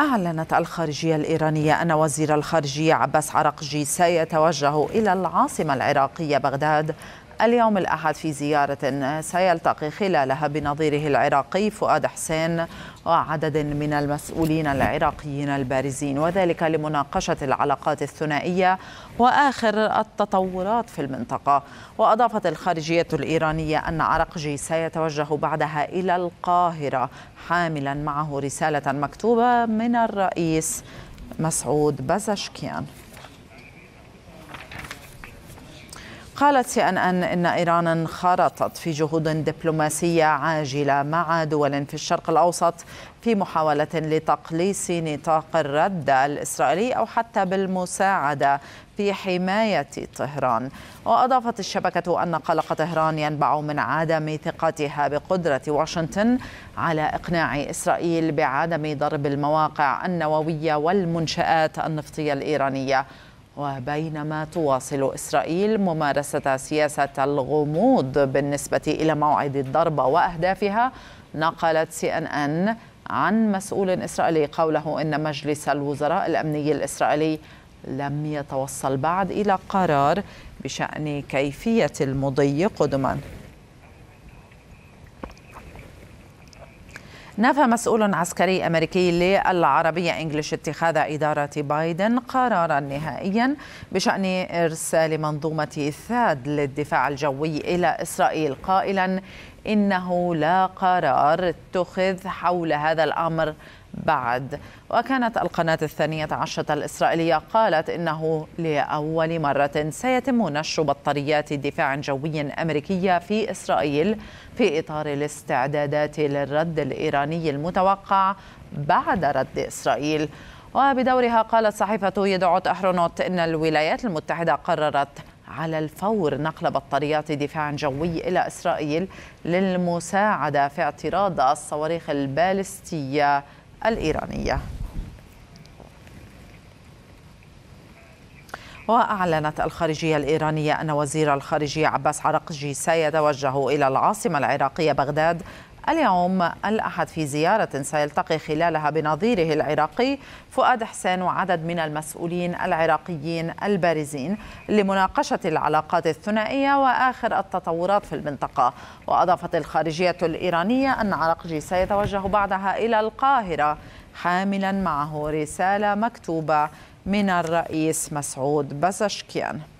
أعلنت الخارجية الإيرانية أن وزير الخارجية عباس عرقجي سيتوجه إلى العاصمة العراقية بغداد اليوم الأحد في زيارة سيلتقي خلالها بنظيره العراقي فؤاد حسين وعدد من المسؤولين العراقيين البارزين وذلك لمناقشة العلاقات الثنائية وآخر التطورات في المنطقة وأضافت الخارجية الإيرانية أن عرقجي سيتوجه بعدها إلى القاهرة حاملا معه رسالة مكتوبة من الرئيس مسعود بزشكيان قالت سي ان ان ان ايران انخرطت في جهود دبلوماسيه عاجله مع دول في الشرق الاوسط في محاوله لتقليص نطاق الرد الاسرائيلي او حتى بالمساعده في حمايه طهران واضافت الشبكه ان قلق طهران ينبع من عدم ثقتها بقدره واشنطن على اقناع اسرائيل بعدم ضرب المواقع النوويه والمنشات النفطيه الايرانيه وبينما تواصل إسرائيل ممارسة سياسة الغموض بالنسبة إلى موعد الضربة وأهدافها نقلت سي أن أن عن مسؤول إسرائيلي قوله إن مجلس الوزراء الأمني الإسرائيلي لم يتوصل بعد إلى قرار بشأن كيفية المضي قدماً نفى مسؤول عسكري أمريكي للعربية انجلش اتخاذ إدارة بايدن قرارا نهائيا بشأن إرسال منظومة ثاد للدفاع الجوي إلى إسرائيل قائلا إنه لا قرار اتخذ حول هذا الأمر بعد وكانت القناة الثانية عشرة الإسرائيلية قالت إنه لأول مرة سيتم نشر بطاريات دفاع جوي أمريكية في إسرائيل في إطار الاستعدادات للرد الإيراني المتوقع بعد رد إسرائيل وبدورها قالت صحيفة يدعوت أهرونوت أن الولايات المتحدة قررت على الفور نقل بطاريات دفاع جوي إلى إسرائيل للمساعدة في اعتراض الصواريخ البالستية الإيرانية وأعلنت الخارجية الإيرانية أن وزير الخارجية عباس عرقجي سيتوجه إلى العاصمة العراقية بغداد اليوم الأحد في زيارة سيلتقي خلالها بنظيره العراقي فؤاد حسين وعدد من المسؤولين العراقيين البارزين لمناقشة العلاقات الثنائية وآخر التطورات في المنطقة وأضافت الخارجية الإيرانية أن عرقجي سيتوجه بعدها إلى القاهرة حاملا معه رسالة مكتوبة من الرئيس مسعود بزشكيان